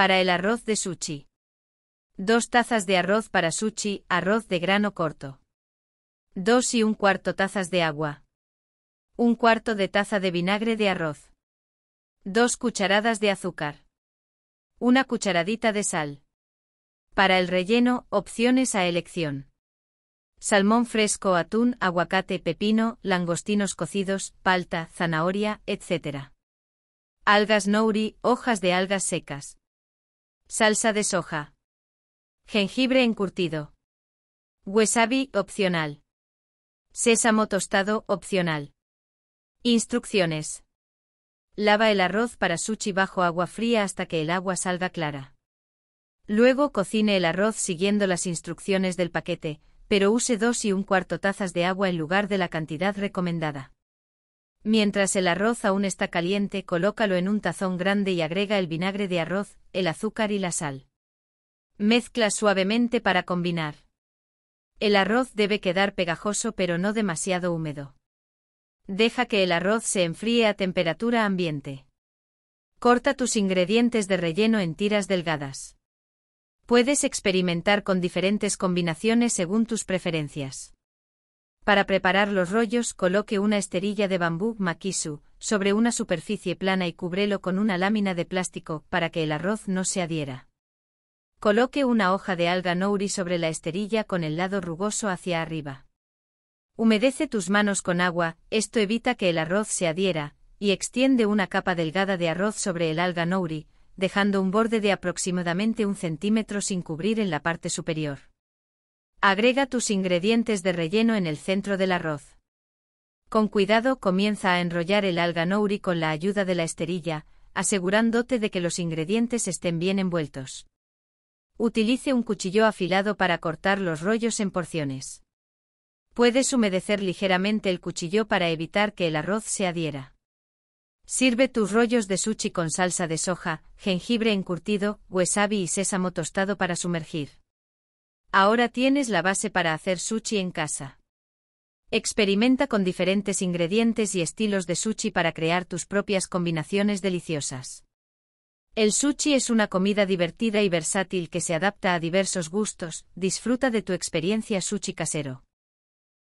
Para el arroz de sushi. dos tazas de arroz para sushi, arroz de grano corto. dos y un cuarto tazas de agua. Un cuarto de taza de vinagre de arroz. dos cucharadas de azúcar. Una cucharadita de sal. Para el relleno, opciones a elección. Salmón fresco, atún, aguacate, pepino, langostinos cocidos, palta, zanahoria, etc. Algas nouri, hojas de algas secas. Salsa de soja. Jengibre encurtido. Wasabi opcional. Sésamo tostado opcional. Instrucciones. Lava el arroz para sushi bajo agua fría hasta que el agua salga clara. Luego cocine el arroz siguiendo las instrucciones del paquete, pero use dos y un cuarto tazas de agua en lugar de la cantidad recomendada. Mientras el arroz aún está caliente, colócalo en un tazón grande y agrega el vinagre de arroz, el azúcar y la sal. Mezcla suavemente para combinar. El arroz debe quedar pegajoso pero no demasiado húmedo. Deja que el arroz se enfríe a temperatura ambiente. Corta tus ingredientes de relleno en tiras delgadas. Puedes experimentar con diferentes combinaciones según tus preferencias. Para preparar los rollos coloque una esterilla de bambú makisu sobre una superficie plana y cúbrelo con una lámina de plástico para que el arroz no se adhiera. Coloque una hoja de alga nouri sobre la esterilla con el lado rugoso hacia arriba. Humedece tus manos con agua, esto evita que el arroz se adhiera, y extiende una capa delgada de arroz sobre el alga nouri, dejando un borde de aproximadamente un centímetro sin cubrir en la parte superior. Agrega tus ingredientes de relleno en el centro del arroz. Con cuidado comienza a enrollar el alga con la ayuda de la esterilla, asegurándote de que los ingredientes estén bien envueltos. Utilice un cuchillo afilado para cortar los rollos en porciones. Puedes humedecer ligeramente el cuchillo para evitar que el arroz se adhiera. Sirve tus rollos de sushi con salsa de soja, jengibre encurtido, wasabi y sésamo tostado para sumergir. Ahora tienes la base para hacer sushi en casa. Experimenta con diferentes ingredientes y estilos de sushi para crear tus propias combinaciones deliciosas. El sushi es una comida divertida y versátil que se adapta a diversos gustos, disfruta de tu experiencia sushi casero.